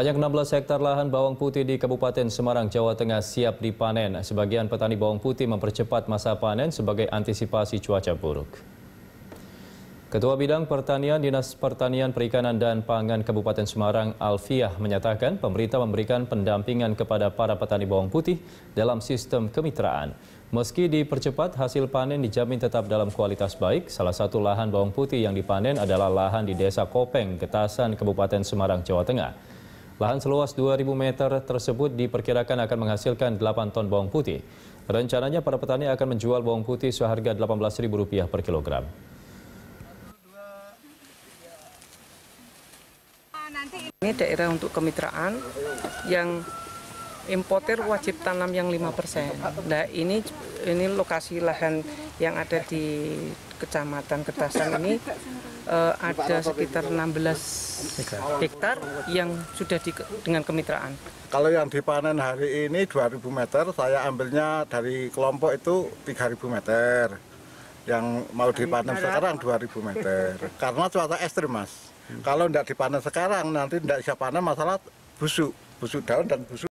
Sebanyak 16 hektar lahan bawang putih di Kabupaten Semarang, Jawa Tengah siap dipanen. Sebagian petani bawang putih mempercepat masa panen sebagai antisipasi cuaca buruk. Ketua Bidang Pertanian Dinas Pertanian Perikanan dan Pangan Kabupaten Semarang, Alfiah, menyatakan pemerintah memberikan pendampingan kepada para petani bawang putih dalam sistem kemitraan. Meski dipercepat, hasil panen dijamin tetap dalam kualitas baik. Salah satu lahan bawang putih yang dipanen adalah lahan di Desa Kopeng, Getasan, Kabupaten Semarang, Jawa Tengah. Lahan seluas 2.000 meter tersebut diperkirakan akan menghasilkan 8 ton bawang putih. Rencananya para petani akan menjual bawang putih seharga Rp18.000 per kilogram. Ini daerah untuk kemitraan yang importer wajib tanam yang 5%. Nah, ini ini lokasi lahan yang ada di Kecamatan Kertasan ini uh, ada sekitar 16 hektar yang sudah di, dengan kemitraan. Kalau yang dipanen hari ini 2000 meter, saya ambilnya dari kelompok itu 3000 meter. Yang mau dipanen sekarang 2000 meter. Karena cuaca ekstrim, Mas. Kalau tidak dipanen sekarang, nanti tidak bisa panen masalah busuk. Busuk daun dan busuk.